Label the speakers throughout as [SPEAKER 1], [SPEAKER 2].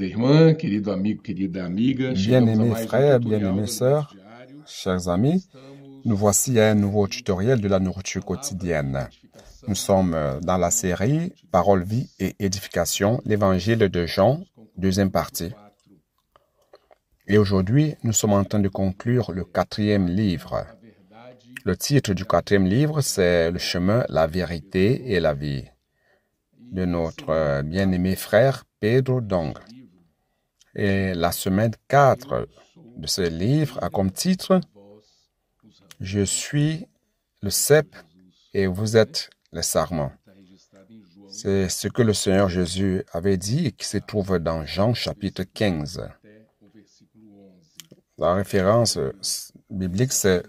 [SPEAKER 1] Bien-aimés frères, bien aimés um sœurs, chers amis, nous voici à un nouveau tutoriel de la nourriture quotidienne. Nous sommes euh, dans la série Parole, vie et édification, l'évangile de Jean, deuxième partie. Et aujourd'hui, nous sommes en train de conclure le quatrième livre. Le titre du quatrième livre, c'est Le chemin, la vérité et la vie e de notre euh, bien-aimé frère Pedro Dong. Et la semaine 4 de ce livre a comme titre Je suis le cep et vous êtes les sarments. C'est ce que le Seigneur Jésus avait dit et qui se trouve dans Jean chapitre 15. La référence biblique, c'est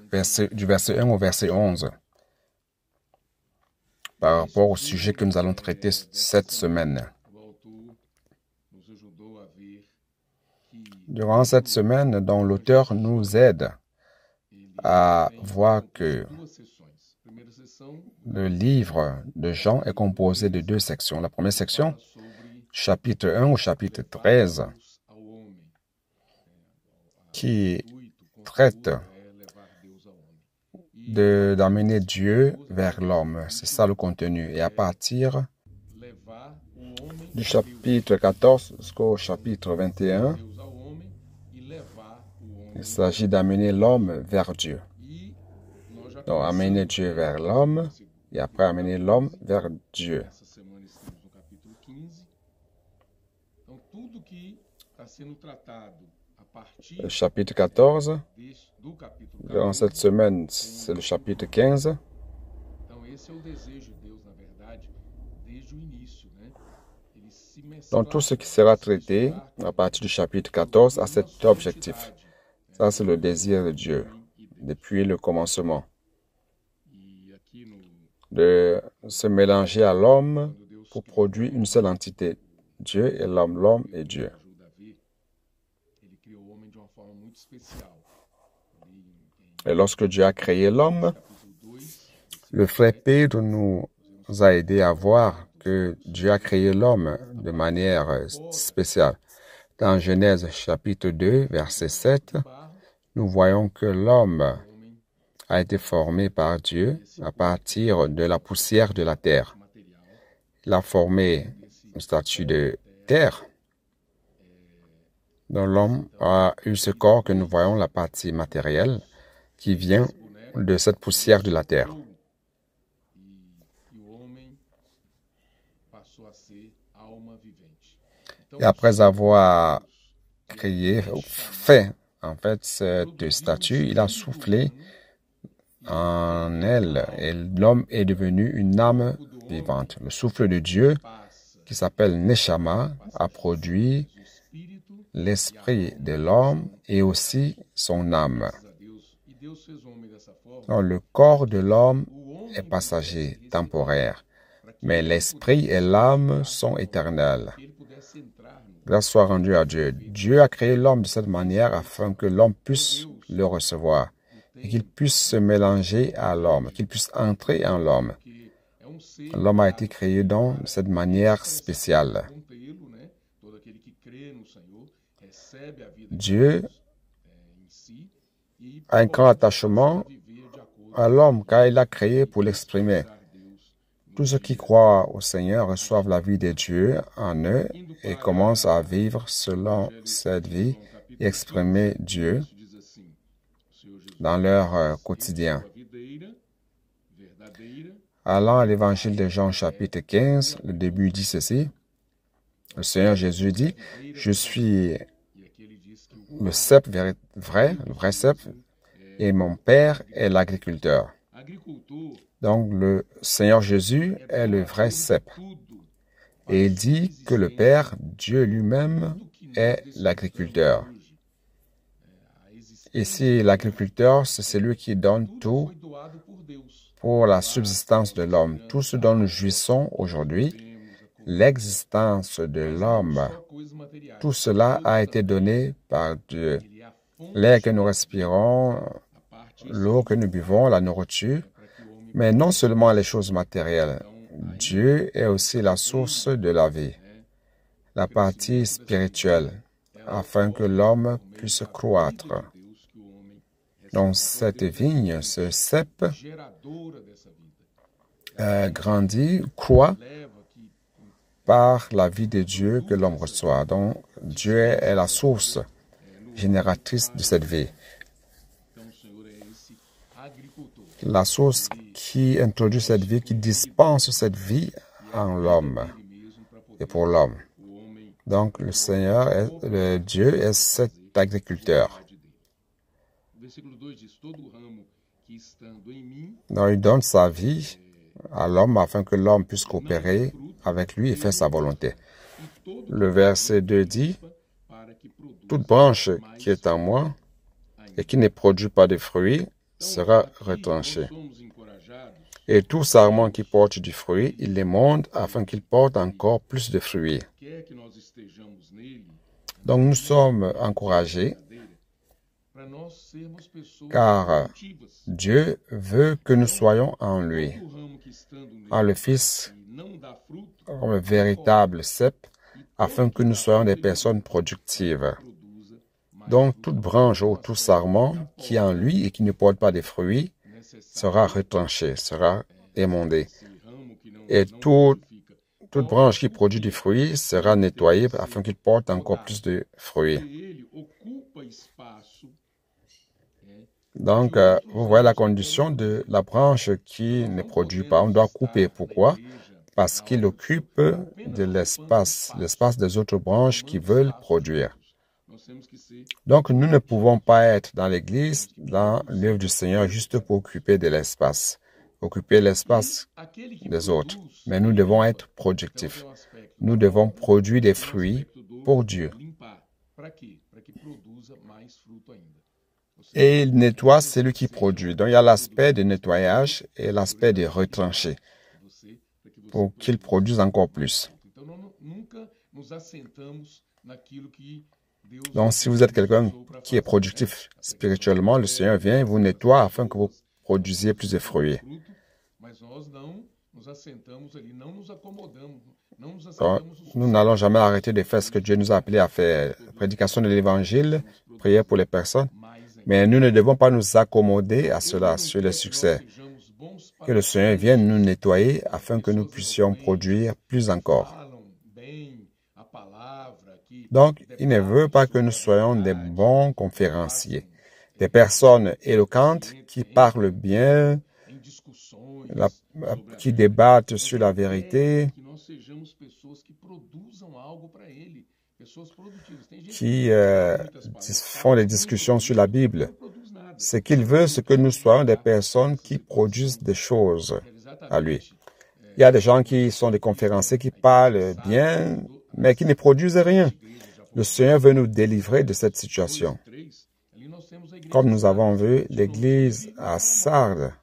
[SPEAKER 1] du verset 1 au verset 11 par rapport au sujet que nous allons traiter cette semaine. durant cette semaine dont l'auteur nous aide à voir que le livre de Jean est composé de deux sections. La première section, chapitre 1 au chapitre 13, qui traite d'amener Dieu vers l'homme. C'est ça le contenu. Et à partir du chapitre 14 jusqu'au chapitre 21, il s'agit d'amener l'homme vers Dieu. Donc, amener Dieu vers l'homme et après amener l'homme vers Dieu. Le chapitre 14, dans cette semaine, um c'est le chapitre 15. Donc, tout ce qui sera traité à partir du chapitre 14 à cet objectif. Ça, c'est le désir de Dieu depuis le commencement. De se mélanger à l'homme pour produire une seule entité, Dieu et l'homme, l'homme et Dieu. Et lorsque Dieu a créé l'homme, le frère Pedro nous a aidé à voir que Dieu a créé l'homme de manière euh, spéciale. Dans Genèse chapitre 2, verset 7, nous voyons que l'homme a été formé par Dieu à partir de la poussière de la terre. Il a formé une statue de terre. Donc l'homme a eu ce corps que nous voyons, la partie matérielle, qui vient de cette poussière de la terre. après avoir créé, fait en fait cette statue, il a soufflé en elle et l'homme est devenu une âme vivante. Le souffle de Dieu qui s'appelle Neshama a produit l'esprit de l'homme et aussi son âme. le corps de l'homme est passager, temporaire, mais l'esprit et l'âme sont éternels. Grâce soit rendue à Dieu. Dieu a créé l'homme de cette manière afin que l'homme puisse le recevoir et qu'il puisse se mélanger à l'homme, qu'il puisse entrer en l'homme. L'homme a été créé dans cette manière spéciale. Dieu a un grand attachement à l'homme car il l'a créé pour l'exprimer. Tous ceux qui croient au Seigneur reçoivent la vie de Dieu en eux et commencent à vivre selon cette vie et exprimer Dieu dans leur euh, quotidien. Allant à l'évangile de Jean chapitre 15, le début dit ceci. Le Seigneur Jésus dit, je suis le cep vrai, le vrai cep, et mon Père est l'agriculteur. Donc le Seigneur Jésus est le vrai cep. Et il dit que le Père, Dieu lui-même, est l'agriculteur. Ici, l'agriculteur, c'est celui qui donne tout pour la subsistance de l'homme. Tout ce dont nous jouissons aujourd'hui, l'existence de l'homme, tout cela a été donné par Dieu. L'air que nous respirons, l'eau que nous buvons, la nourriture, mais non seulement les choses matérielles, Dieu est aussi la source de la vie, la partie spirituelle, afin que l'homme puisse croître. Donc cette vigne, ce cep, grandit, croit par la vie de Dieu que l'homme reçoit. Donc Dieu est la source génératrice de cette vie. la source qui introduit cette vie, qui dispense cette vie en l'homme et pour l'homme. Donc le Seigneur, le Dieu est cet agriculteur. Donc il donne sa vie à l'homme afin que l'homme puisse coopérer avec lui et faire sa volonté. Le verset 2 dit, Toute branche qui est en moi et qui ne produit pas de fruits, sera retranché. Et tout sarment qui porte du fruit, il les monte afin qu'il porte encore plus de fruits. Donc nous sommes encouragés car Dieu veut que nous soyons en lui. En le Fils, comme véritable cep, afin que nous soyons des personnes productives. Donc toute branche ou tout sarment qui est en lui et qui ne porte pas de fruits sera retranchée, sera émondée. Et toute branche qui produit du fruits sera nettoyée afin qu'il porte encore plus de fruits. Donc, euh, vous voyez la condition de la branche qui ne produit pas. On doit couper. Pourquoi? Parce qu'il occupe de l'espace, l'espace des autres branches qui veulent produire. Donc, nous ne pouvons pas être dans l'Église, dans l'œuvre du Seigneur, juste pour occuper de l'espace, occuper l'espace des autres. Mais nous devons être productifs. Nous devons produire des fruits pour Dieu. Et il nettoie celui qui produit. Donc, il y a l'aspect de nettoyage et l'aspect de retrancher pour qu'il produise encore plus. Donc, si vous êtes quelqu'un qui est productif spirituellement, le Seigneur vient et vous nettoie afin que vous produisiez plus de fruits. nous n'allons jamais arrêter de faire ce que Dieu nous a appelé à faire, prédication de l'Évangile, prière pour les personnes, mais nous ne devons pas nous accommoder à cela, sur le succès. Que le Seigneur vienne nous nettoyer afin que nous puissions produire plus encore. Donc, il ne veut pas que nous soyons des bons conférenciers, des personnes éloquentes qui parlent bien, qui débattent sur la vérité, qui euh, font des discussions sur la Bible. Ce qu'il veut, c'est que nous soyons des personnes qui produisent des choses à lui. Il y a des gens qui sont des conférenciers qui parlent bien, mais qui ne produisent rien. Le Seigneur veut nous délivrer de cette situation. Comme nous avons vu, l'Église à Sardes,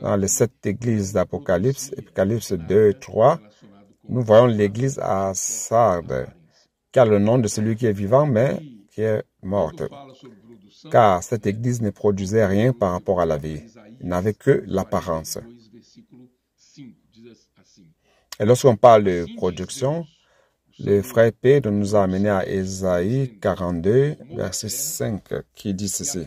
[SPEAKER 1] dans les sept églises d'Apocalypse, Apocalypse 2 et 3, nous voyons l'Église à Sardes, qui a le nom de celui qui est vivant, mais qui est morte. Car cette Église ne produisait rien par rapport à la vie. n'avait que l'apparence. Et lorsqu'on parle de production, le frère Pedro nous a amené à Ésaïe 42, verset 5, qui dit ceci.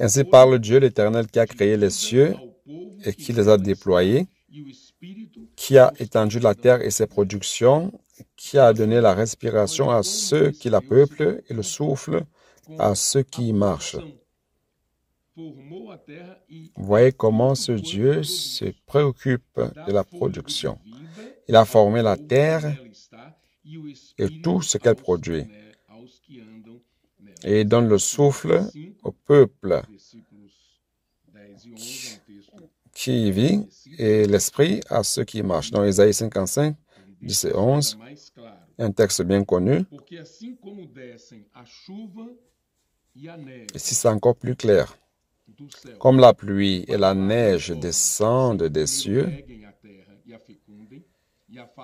[SPEAKER 1] Ainsi parle Dieu l'Éternel qui a créé les cieux et qui les a déployés, qui a étendu la terre et ses productions, qui a donné la respiration à ceux qui la peuplent et le souffle à ceux qui y marchent. Voyez comment ce Dieu se préoccupe de la production. Il a formé la terre et tout ce qu'elle produit. Et il donne le souffle au peuple qui vit et l'esprit à ceux qui marchent. Dans Isaïe 55, 10 et 11, un texte bien connu. Ici, c'est encore plus clair. Comme la pluie et la neige descendent des cieux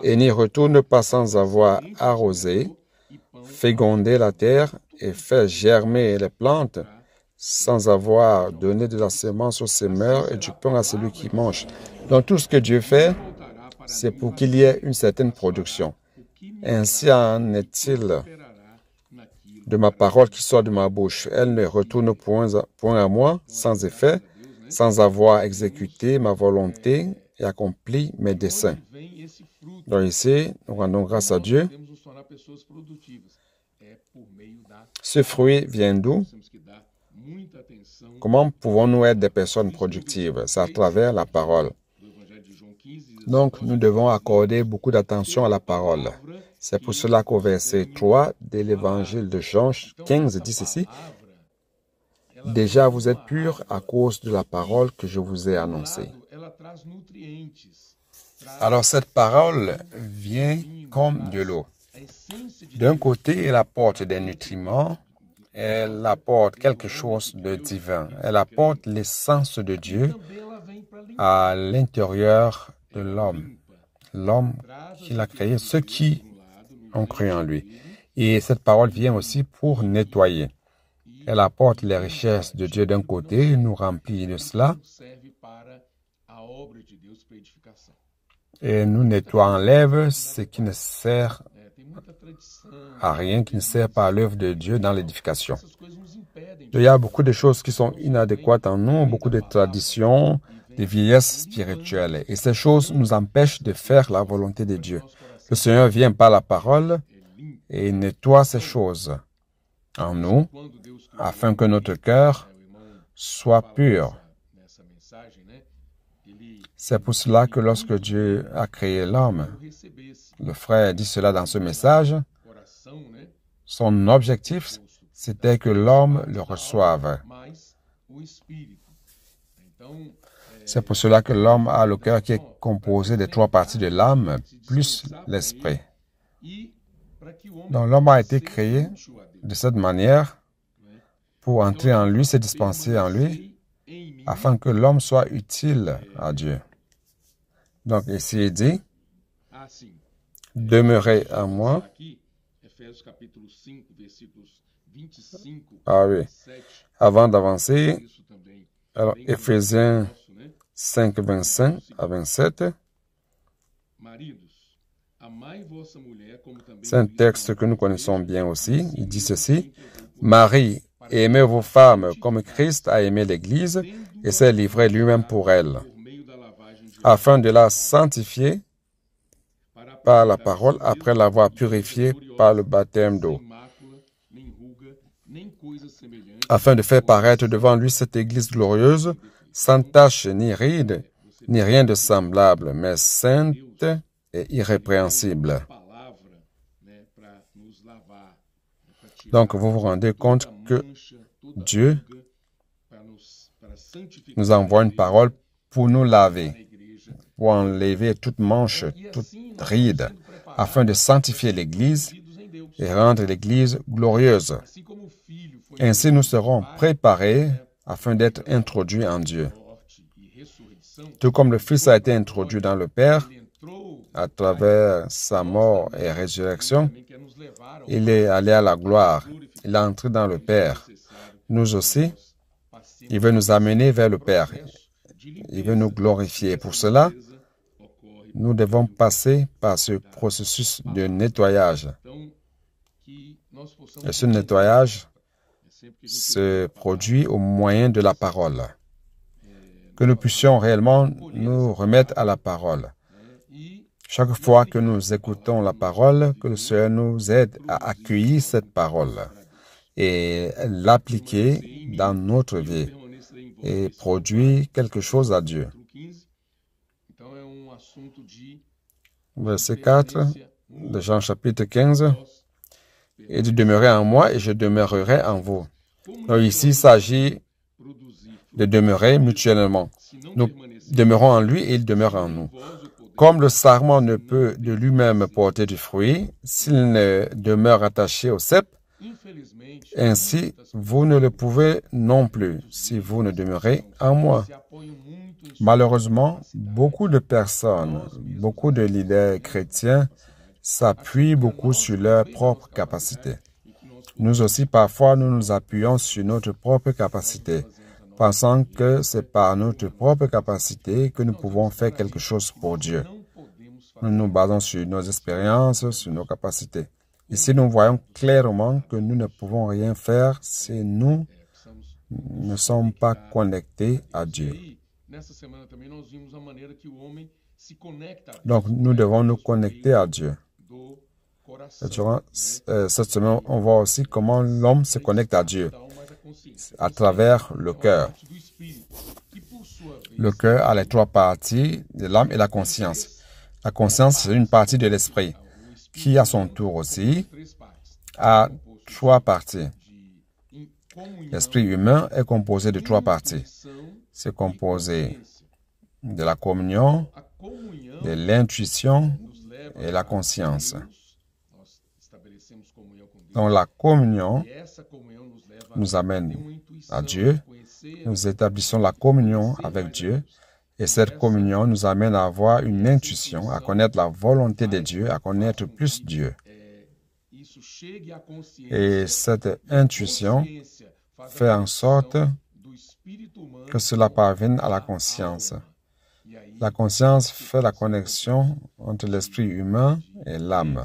[SPEAKER 1] et n'y retourne pas sans avoir arrosé, fécondé la terre et fait germer les plantes sans avoir donné de la semence aux semeurs et du pain à celui qui mange. Donc tout ce que Dieu fait, c'est pour qu'il y ait une certaine production. Ainsi en est-il de ma parole qui sort de ma bouche. Elle ne retourne point à moi sans effet, sans avoir exécuté ma volonté et accomplit mes desseins. Donc ici, nous rendons grâce à Dieu. Ce fruit vient d'où Comment pouvons-nous être des personnes productives C'est à travers la parole. Donc, nous devons accorder beaucoup d'attention à la parole. C'est pour cela qu'au verset 3 de l'évangile de Jean 15 dit ceci. Déjà vous êtes purs à cause de la parole que je vous ai annoncée. Alors cette parole vient comme de l'eau. D'un côté, elle apporte des nutriments, elle apporte quelque chose de divin, elle apporte l'essence de Dieu à l'intérieur de l'homme, l'homme qu'il a créé, ceux qui ont cru en lui. Et cette parole vient aussi pour nettoyer. Elle apporte les richesses de Dieu d'un côté, nous remplit de cela, et nous nettoie en lèvres ce qui ne sert à rien, qui ne sert pas à l'œuvre de Dieu dans l'édification. Il y a beaucoup de choses qui sont inadéquates en nous, beaucoup de traditions, des vieillesses spirituelles, Et ces choses nous empêchent de faire la volonté de Dieu. Le Seigneur vient par la parole et nettoie ces choses en nous afin que notre cœur soit pur c'est pour cela que lorsque Dieu a créé l'homme, le frère dit cela dans ce message, son objectif, c'était que l'homme le reçoive. C'est pour cela que l'homme a le cœur qui est composé des trois parties de l'âme, plus l'esprit. Donc l'homme a été créé de cette manière pour entrer en lui, se dispenser en lui, afin que l'homme soit utile à Dieu. Donc ici il dit, demeurez à moi. Ah oui. Avant d'avancer, alors Ephésiens 5, 25 à 27. C'est un texte que nous connaissons bien aussi. Il dit ceci. Marie, aimez vos femmes comme Christ a aimé l'Église et s'est livré lui-même pour elle, afin de la sanctifier par la parole après l'avoir purifiée par le baptême d'eau, afin de faire paraître devant lui cette Église glorieuse, sans tache ni ride, ni rien de semblable, mais sainte et irrépréhensible. Donc vous vous rendez compte que Dieu nous envoie une parole pour nous laver, pour enlever toute manche, toute ride, afin de sanctifier l'Église et rendre l'Église glorieuse. Ainsi, nous serons préparés afin d'être introduits en Dieu. Tout comme le Fils a été introduit dans le Père à travers sa mort et résurrection, il est allé à la gloire. Il est entré dans le Père. Nous aussi, il veut nous amener vers le Père. Il veut nous glorifier. Pour cela, nous devons passer par ce processus de nettoyage. Et ce nettoyage se produit au moyen de la parole. Que nous puissions réellement nous remettre à la parole. Chaque fois que nous écoutons la parole, que le Seigneur nous aide à accueillir cette parole et l'appliquer dans notre vie et produire quelque chose à Dieu. Verset 4 de Jean chapitre 15. Et de demeurer en moi et je demeurerai en vous. ici, il s'agit de demeurer mutuellement. Nous demeurons en lui et il demeure en nous. Comme le sarment ne peut de lui-même porter du fruit s'il ne demeure attaché au cep, ainsi, vous ne le pouvez non plus si vous ne demeurez à moi. Malheureusement, beaucoup de personnes, beaucoup de leaders chrétiens s'appuient beaucoup sur leurs propres capacités. E nous aussi, parfois, nous nous appuyons sur notre propre capacité, pensant que c'est par notre propre capacité que nous pouvons faire quelque chose pour Dieu. Nous nous basons sur nos expériences, sur nos capacités. Ici, nous voyons clairement que nous ne pouvons rien faire si nous ne sommes pas connectés à Dieu. Donc, nous devons nous connecter à Dieu. Euh, cette semaine, on voit aussi comment l'homme se connecte à Dieu à travers le cœur. Le cœur a les trois parties l'âme et la conscience. La conscience, c'est une partie de l'esprit qui à son tour aussi a trois parties. L'esprit humain est composé de trois parties. C'est composé de la communion, de l'intuition et la conscience. Donc la communion nous amène à Dieu. Nous établissons la communion avec Dieu et cette communion nous amène à avoir une intuition, à connaître la volonté de Dieu, à connaître plus Dieu. Et cette intuition fait en sorte que cela parvienne à la conscience. La conscience fait la connexion entre l'esprit humain et l'âme.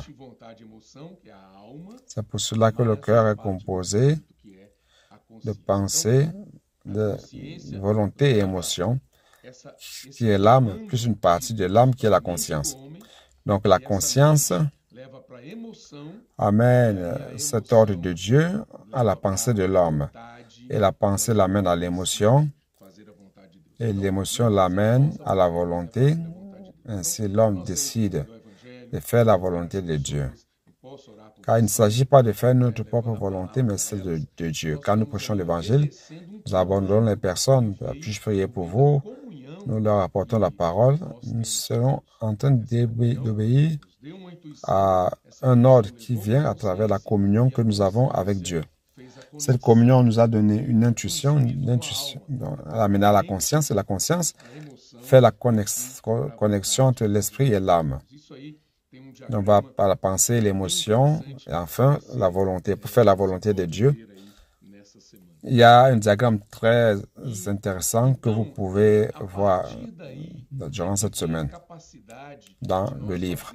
[SPEAKER 1] C'est pour cela que le cœur est composé de pensée, de volonté et émotion qui est l'âme, plus une partie de l'âme qui est la conscience. Donc la conscience amène euh, cet ordre de Dieu à la pensée de l'homme. Et la pensée l'amène à l'émotion. Et l'émotion l'amène à la volonté. Ainsi, l'homme décide de faire la volonté de Dieu. Car il ne s'agit pas de faire notre propre volonté, mais celle de, Dieu. Quand nous prêchons l'Évangile, nous abandonnons les personnes. Puis-je prier pour vous? nous leur apportons la parole, nous serons en train d'obéir à un ordre qui vient à travers la communion que nous avons avec Dieu. Cette communion nous a donné une intuition, une intuition à la conscience et la conscience fait la connexion entre l'esprit et l'âme. On va par la pensée, l'émotion et enfin la volonté, pour faire la volonté de Dieu. Il y a un diagramme très intéressant que vous pouvez voir durant cette semaine dans le livre.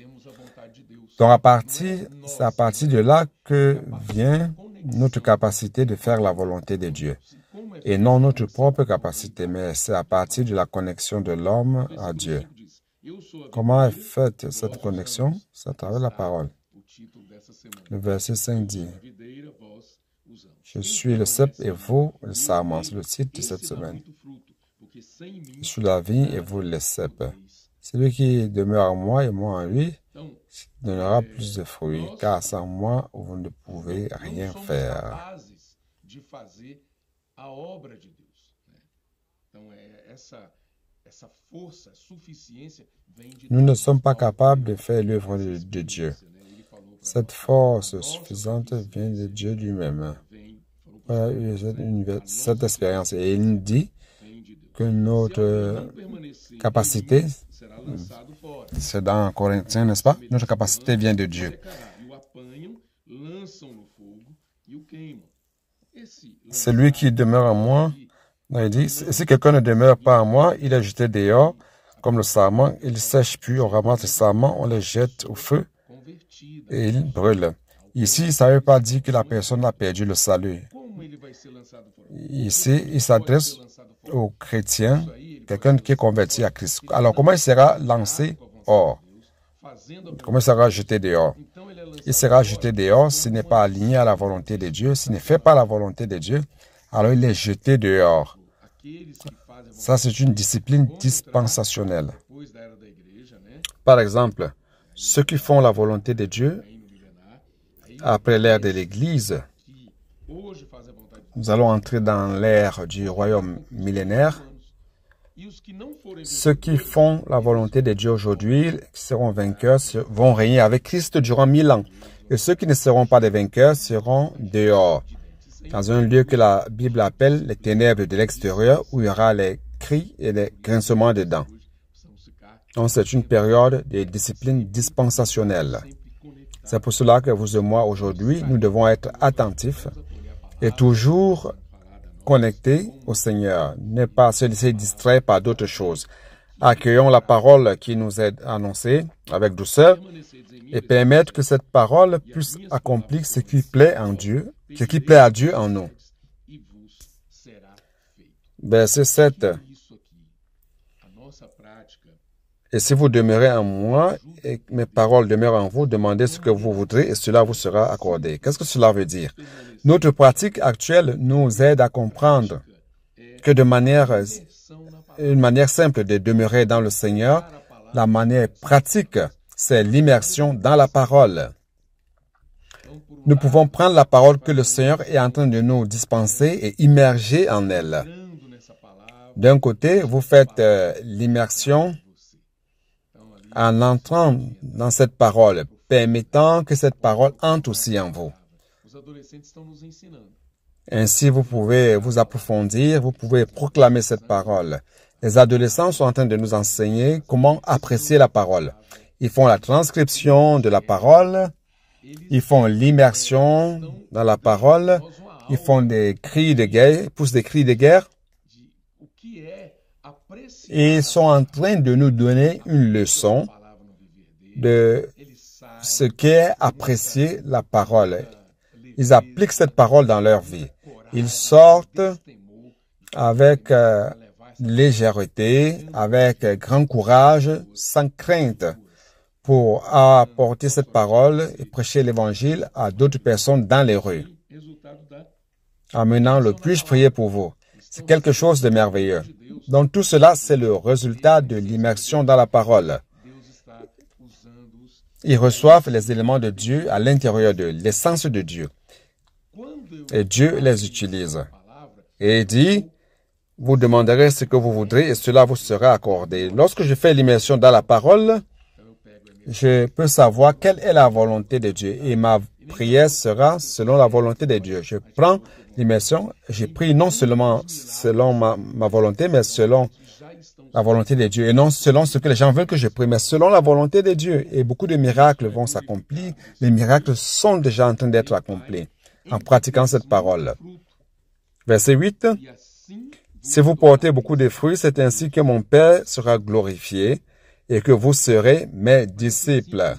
[SPEAKER 1] Donc, à partir, c'est à partir de là que vient notre capacité de faire la volonté de Dieu et non notre propre capacité, mais c'est à partir de la connexion de l'homme à Dieu. Comment est faite cette connexion C'est à travers la parole. Le verset 5 dit, je suis le cep et vous le sarment. C'est le titre de cette semaine. Je suis la vigne et vous le cep. Celui qui demeure en moi et moi en lui donnera plus de fruits, car sans moi, vous ne pouvez rien faire. Nous ne sommes pas capables de faire l'œuvre de Dieu. Cette force suffisante vient de Dieu lui-même cette, expérience. Et il dit que notre euh, capacité, hmm, c'est dans Corinthiens, n'est-ce pas? Notre capacité vient de Dieu. Celui qui demeure en moi, il dit, si quelqu'un ne demeure pas en moi, il est jeté dehors, comme le sarment, il sèche puis on ramasse le sarment, on le jette au feu et il brûle. Ici, ça ne veut pas dire que la personne a perdu le salut. Ici, il s'adresse aux chrétiens, quelqu'un qui est converti à Christ. Alors, comment il sera lancé hors Comment il sera jeté dehors Il sera jeté dehors s'il n'est pas aligné à la volonté de Dieu, s'il ne fait pas la volonté de Dieu, alors il est jeté dehors. Ça, c'est une discipline dispensationnelle. Par exemple, ceux qui font la volonté de Dieu après l'ère de l'Église, nous allons entrer dans l'ère du royaume millénaire. Ceux qui font la volonté de Dieu aujourd'hui, qui seront vainqueurs, vont régner avec Christ durant mille ans. Et ceux qui ne seront pas des vainqueurs seront dehors, dans un lieu que la Bible appelle les ténèbres de l'extérieur, où il y aura les cris et les grincements de dents. Donc c'est une période de discipline dispensationnelle. C'est pour cela que vous et moi, aujourd'hui, nous devons être attentifs et toujours connectés au Seigneur, ne pas se laisser distraire par d'autres choses. Accueillons la parole qui nous est annoncée avec douceur et permettre que cette parole puisse accomplir ce qui plaît en Dieu, ce qui plaît à Dieu en nous. Verset 7. Et si vous demeurez en moi et mes paroles demeurent en vous, demandez ce que vous voudrez et cela vous sera accordé. Qu'est-ce que cela veut dire? Notre pratique actuelle nous aide à comprendre que de manière, une manière simple de demeurer dans le Seigneur, la manière pratique, c'est l'immersion dans la parole. Nous pouvons prendre la parole que le Seigneur est en train de nous dispenser et immerger en elle. D'un côté, vous faites euh, l'immersion en entrant dans cette parole, permettant que cette parole entre aussi en vous. Ainsi, vous pouvez vous approfondir, vous pouvez proclamer cette parole. Les adolescents sont en train de nous enseigner comment apprécier la parole. Ils font la transcription de la parole, ils font l'immersion dans la parole, ils font des cris de guerre, poussent des cris de guerre et sont en train de nous donner une leçon de ce qu'est apprécier la parole. Ils appliquent cette parole dans leur vie. Ils sortent avec euh, légèreté, avec grand courage, sans crainte pour apporter cette parole et prêcher l'évangile à d'autres personnes dans les rues. Amenant le plus, je prier pour vous? C'est quelque chose de merveilleux. Donc tout cela, c'est le résultat de l'immersion dans la parole. Ils reçoivent les éléments de Dieu à l'intérieur de l'essence de Dieu. Et Dieu les utilise. Et il dit, vous demanderez ce que vous voudrez et cela vous sera accordé. Lorsque je fais l'immersion dans la parole, je peux savoir quelle est la volonté de Dieu et ma prière sera selon la volonté de Dieu. Je prends l'immersion, j'ai pris non seulement selon ma, volonté, mais selon la volonté de Dieu. Et non selon ce que les gens veulent que je prie, mais selon la volonté de Dieu. Et beaucoup de miracles vont s'accomplir. Les miracles sont déjà en train d'être accomplis en pratiquant cette parole. Verset 8. Si vous portez beaucoup de fruits, c'est ainsi que mon Père sera glorifié et que vous serez mes disciples.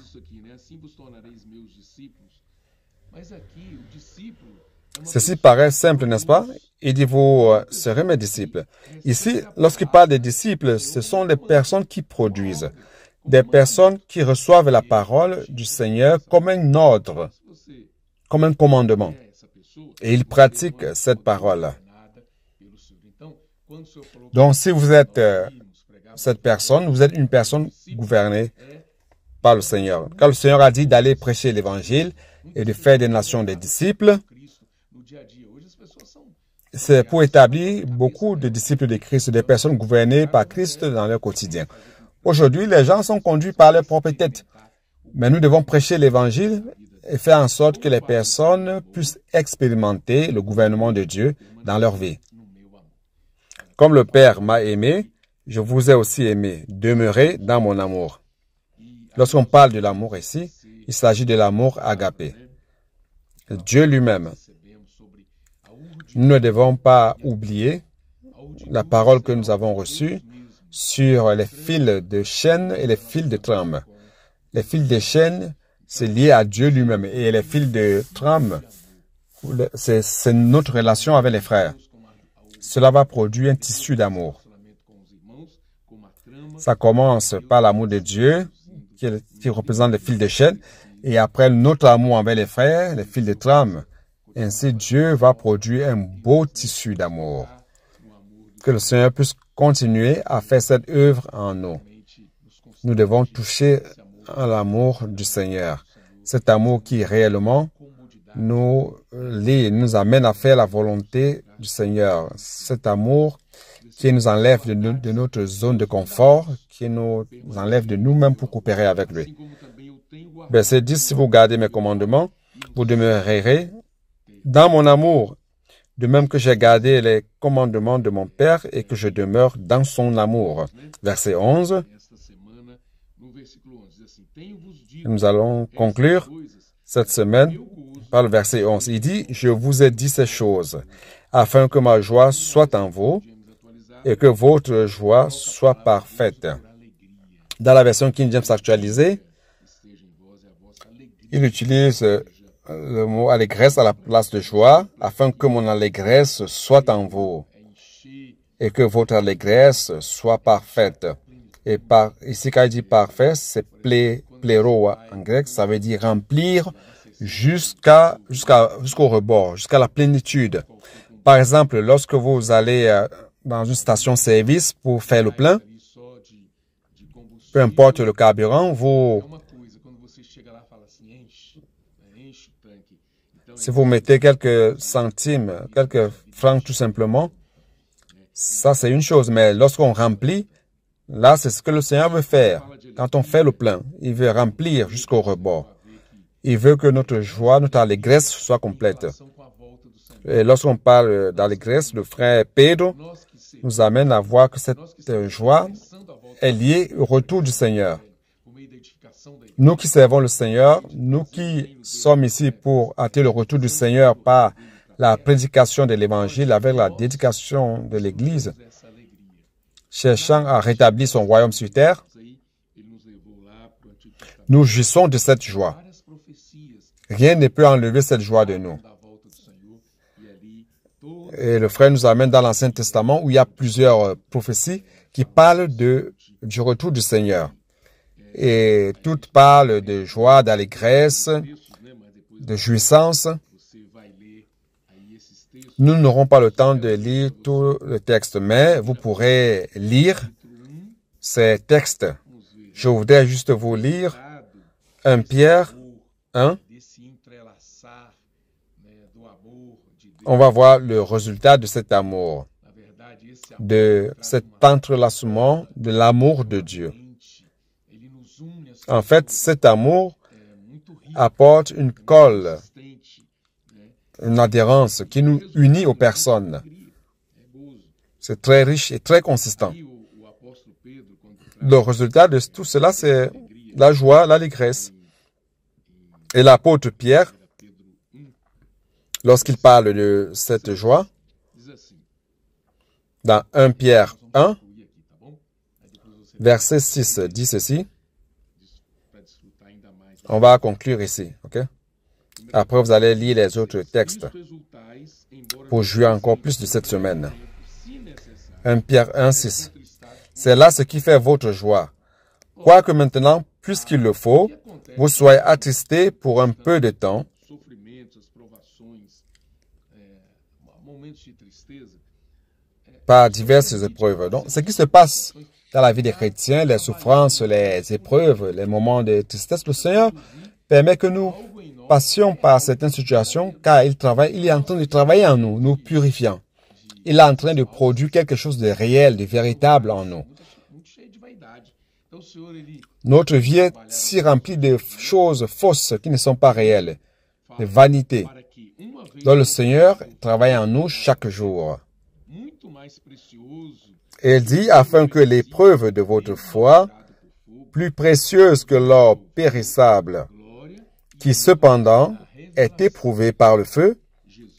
[SPEAKER 1] Ceci paraît simple, n'est-ce pas? Il dit, vous euh, serez mes disciples. Ici, lorsqu'il parle des disciples, ce sont des personnes qui produisent, des personnes qui reçoivent la parole du Seigneur comme un ordre, comme un commandement. Et ils pratiquent cette parole. Donc, si vous êtes euh, cette personne, vous êtes une personne gouvernée par le Seigneur. Quand le Seigneur a dit d'aller prêcher l'Évangile et de faire des nations des disciples c'est pour établir beaucoup de disciples de Christ, des personnes gouvernées par Christ dans leur quotidien. Aujourd'hui, les gens sont conduits par leur propre tête. Mais nous devons prêcher l'Évangile et faire en sorte que les personnes puissent expérimenter le gouvernement de Dieu dans leur vie. Comme le Père m'a aimé, je vous ai aussi aimé. Demeurez dans mon amour. Lorsqu'on parle de l'amour ici, il s'agit de l'amour agapé. Dieu lui-même nous ne devons pas oublier la parole que nous avons reçue sur les fils de chaîne et les fils de trame. Les fils de chaîne, c'est lié à Dieu lui-même. Et les fils de trame, c'est notre relation avec les frères. Cela va produire un tissu d'amour. Ça commence par l'amour de Dieu, qui, représente les fils de chaîne, et après notre amour avec les frères, les fils de trame, ainsi, Dieu va produire un beau tissu d'amour. Que le Seigneur puisse continuer à faire cette œuvre en nous. Nous devons toucher à l'amour du Seigneur. Cet amour qui réellement nous lie, nous amène à faire la volonté du Seigneur. Cet amour qui nous enlève de, notre zone de confort, qui nous enlève de nous-mêmes pour coopérer avec lui. C'est dit, si vous gardez mes commandements, vous demeurerez dans mon amour, de même que j'ai gardé les commandements de mon Père et que je demeure dans son amour. Verset 11. Nous allons conclure cette semaine par le verset 11. Il dit, je vous ai dit ces choses afin que ma joie soit en vous et que votre joie soit parfaite. Dans la version King James actualisée, il utilise le mot allégresse à la place de joie, afin que mon allégresse soit en vous, et que votre allégresse soit parfaite. Et par, ici, quand il dit parfait, c'est plé, pléroa en grec, ça veut dire remplir jusqu'à, jusqu'à, jusqu'au rebord, jusqu'à la plénitude. Par exemple, lorsque vous allez euh, dans une station-service pour faire le plein, peu importe le carburant, vous si vous mettez quelques centimes, quelques francs tout simplement, ça c'est une chose. Mais lorsqu'on remplit, là c'est ce que le Seigneur veut faire. Quand on fait le plein, il veut remplir jusqu'au rebord. Il veut que notre joie, notre allégresse soit complète. Et lorsqu'on parle d'allégresse, le frère Pedro nous amène à voir que cette joie est liée au retour du Seigneur. Nous qui servons le Seigneur, nous qui sommes ici pour hâter le retour du Seigneur par la prédication de l'Évangile avec la dédication de l'Église, cherchant à rétablir son royaume sur terre, nous jouissons de cette joie. Rien ne peut enlever cette joie de nous. Et le frère nous amène dans l'Ancien Testament où il y a plusieurs prophéties qui parlent de, du retour du Seigneur et toutes parle de joie, d'allégresse, de jouissance. Nous n'aurons pas le temps de lire tout le texte, mais vous pourrez lire ces textes. Je voudrais juste vous lire un Pierre un. On va voir le résultat de cet amour, de cet entrelacement de l'amour de Dieu. En fait, cet amour apporte une colle, une adhérence qui nous unit aux personnes. C'est très riche et très consistant. Le résultat de tout cela, c'est la joie, l'allégresse. Et l'apôtre Pierre, lorsqu'il parle de cette joie, dans 1 Pierre 1, verset 6, dit ceci. On va conclure ici, OK? Après, vous allez lire les autres textes pour jouer encore plus de cette semaine. 1 Pierre 1, C'est là ce qui fait votre joie. Quoique maintenant, puisqu'il le faut, vous soyez attristé pour un peu de temps, par diverses épreuves. Donc, ce qui se passe dans la vie des chrétiens, les souffrances, les épreuves, les moments de tristesse, le Seigneur permet que nous passions par certaines situations car il travaille, il est en train de travailler en nous, nous purifiant. Il est en train de produire quelque chose de réel, de véritable en nous. Notre vie est si remplie de choses fausses qui ne sont pas réelles, de vanités, dont le Seigneur travaille en nous chaque jour. Elle dit, afin que l'épreuve de votre foi, plus précieuse que l'or périssable, qui cependant est éprouvée par le feu,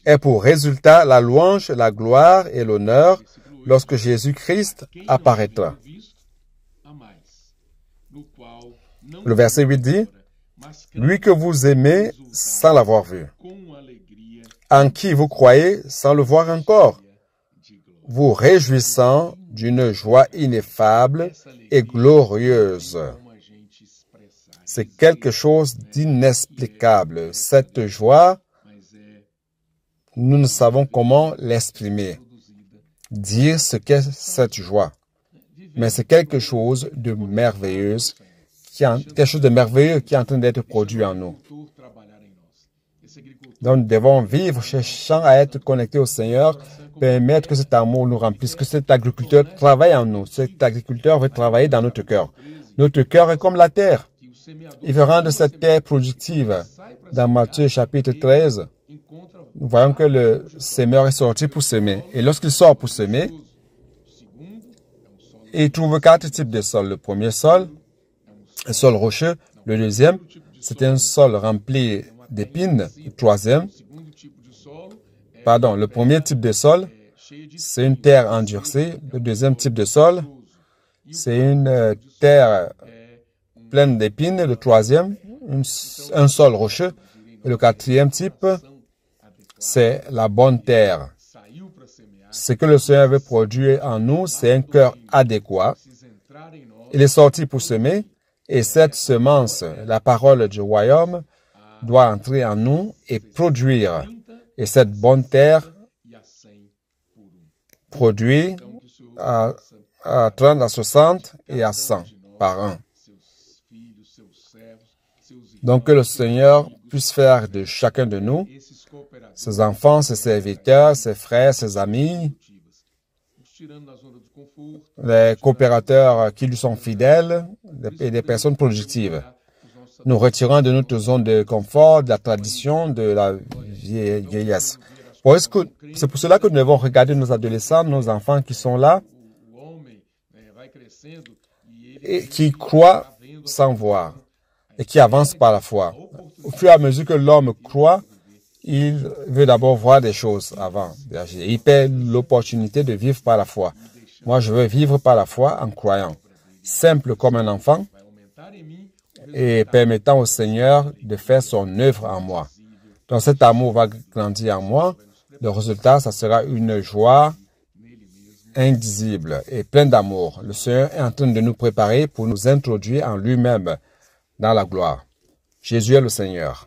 [SPEAKER 1] est pour résultat la louange, la gloire et l'honneur lorsque Jésus-Christ apparaîtra. Le verset 8 dit, Lui que vous aimez sans l'avoir vu, en qui vous croyez sans le voir encore, vous réjouissant d'une joie ineffable et glorieuse. C'est quelque chose d'inexplicable. Cette joie, nous ne savons comment l'exprimer, dire ce qu'est cette joie. Mais c'est quelque chose de merveilleux, qui quelque chose de merveilleux qui est en train d'être produit en nous. Donc, nous devons vivre cherchant à être connectés au Seigneur permettre que cet amour nous remplisse, que cet agriculteur travaille en nous. Cet agriculteur veut travailler dans notre cœur. Notre cœur est comme la terre. Il veut rendre cette terre productive. Dans Matthieu chapitre 13, nous voyons que le semeur est sorti pour semer. Et lorsqu'il sort pour semer, il trouve quatre types de sols. Le premier sol, un sol rocheux. Le deuxième, c'est un sol rempli d'épines. Le troisième, Pardon, le premier type de sol, c'est une terre endurcie. Le deuxième type de sol, c'est une euh, terre pleine d'épines. Le troisième, un sol rocheux. Et le quatrième type, c'est la bonne terre. Ce que le Seigneur veut produire en nous, c'est un cœur adéquat. Il est sorti pour semer, et cette semence, la parole du royaume, doit entrer en nous et produire et cette bonne terre produit à, à 30, à 60 et à 100 par an. Donc que le Seigneur puisse faire de chacun de nous, ses enfants, ses serviteurs, ses frères, ses amis, les coopérateurs qui lui sont fidèles et des personnes productives nous retirons de notre zone de confort, de la tradition, de la vieillesse. C'est pour cela que nous devons regarder nos adolescents, nos enfants qui sont là et qui croient sans voir et qui avancent par la foi. Au fur et à mesure que l'homme croit, il veut d'abord voir des choses avant Il perd l'opportunité de vivre par la foi. Moi, je veux vivre par la foi en croyant. Simple comme un enfant, et permettant au Seigneur de faire son œuvre en moi. Donc cet amour va grandir en moi. Le résultat, ça sera une joie invisible et pleine d'amour. Le Seigneur est en train de nous préparer pour nous introduire en lui-même dans la gloire. Jésus est le Seigneur.